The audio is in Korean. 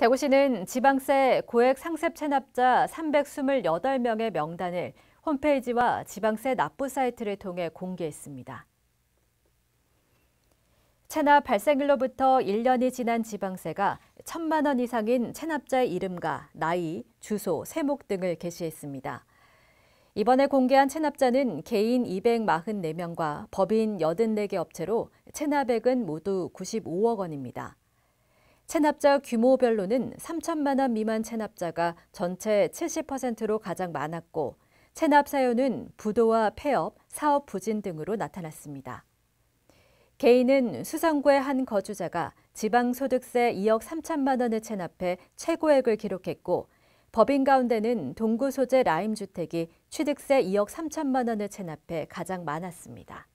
대구시는 지방세 고액 상습 체납자 328명의 명단을 홈페이지와 지방세 납부 사이트를 통해 공개했습니다. 체납 발생일로부터 1년이 지난 지방세가 1천만 원 이상인 체납자의 이름과 나이, 주소, 세목 등을 게시했습니다. 이번에 공개한 체납자는 개인 244명과 법인 84개 업체로 체납액은 모두 95억 원입니다. 체납자 규모별로는 3천만 원 미만 체납자가 전체 70%로 가장 많았고 체납 사유는 부도와 폐업, 사업 부진 등으로 나타났습니다. 개인은 수성구의 한 거주자가 지방소득세 2억 3천만 원을 체납해 최고액을 기록했고 법인 가운데는 동구 소재 라임주택이 취득세 2억 3천만 원을 체납해 가장 많았습니다.